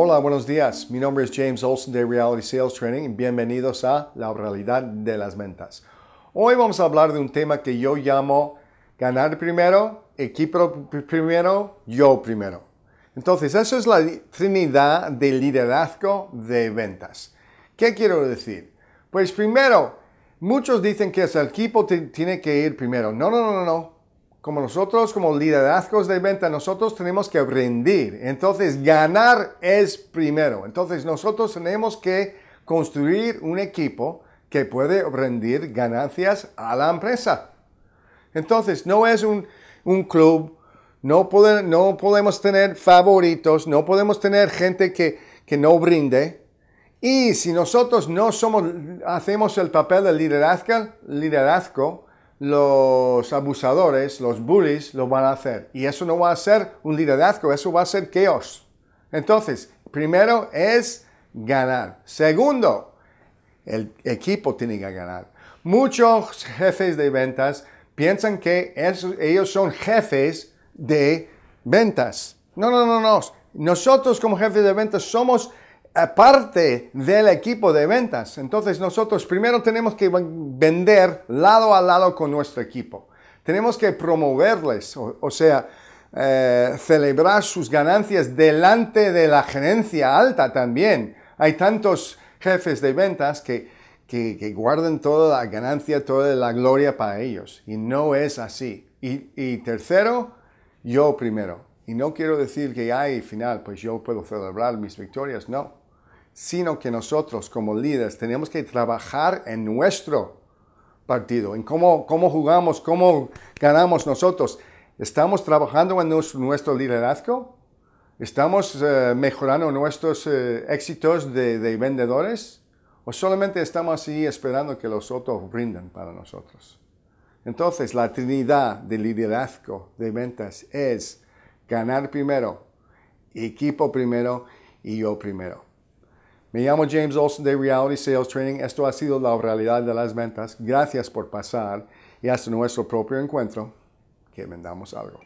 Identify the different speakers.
Speaker 1: Hola, buenos días. Mi nombre es James Olson de Reality Sales Training bienvenidos a La Realidad de las Ventas. Hoy vamos a hablar de un tema que yo llamo ganar primero, equipo primero, yo primero. Entonces, eso es la trinidad de liderazgo de ventas. ¿Qué quiero decir? Pues primero, muchos dicen que el equipo tiene que ir primero. No, no, no, no como nosotros, como liderazgos de venta, nosotros tenemos que rendir. Entonces, ganar es primero. Entonces, nosotros tenemos que construir un equipo que puede rendir ganancias a la empresa. Entonces, no es un, un club, no, no podemos tener favoritos, no podemos tener gente que, que no brinde. Y si nosotros no somos, hacemos el papel del liderazgo, liderazgo los abusadores, los bullies, lo van a hacer. Y eso no va a ser un liderazgo, eso va a ser chaos. Entonces, primero es ganar. Segundo, el equipo tiene que ganar. Muchos jefes de ventas piensan que ellos son jefes de ventas. No, no, no, no. Nosotros como jefes de ventas somos Aparte del equipo de ventas. Entonces nosotros primero tenemos que vender lado a lado con nuestro equipo. Tenemos que promoverles, o, sea, eh, celebrar sus ganancias delante de la gerencia alta también. Hay tantos jefes de ventas que, que, guardan toda la ganancia, toda la gloria para ellos. Y no es así. y tercero, yo primero. Y no quiero decir que hay final, pues yo puedo celebrar mis victorias, no. Sino que nosotros como líderes tenemos que trabajar en nuestro partido, en cómo, cómo jugamos, cómo ganamos nosotros. ¿Estamos trabajando en nuestro, liderazgo? ¿Estamos eh, mejorando nuestros eh, éxitos de, vendedores? ¿O solamente estamos así esperando que los otros brinden para nosotros? Entonces, la trinidad de liderazgo de ventas es ganar primero, equipo primero y yo primero. Me llamo James Olson de Reality Sales Training. Esto ha sido la realidad de las ventas. Gracias por pasar y hasta nuestro propio encuentro. Que vendamos algo.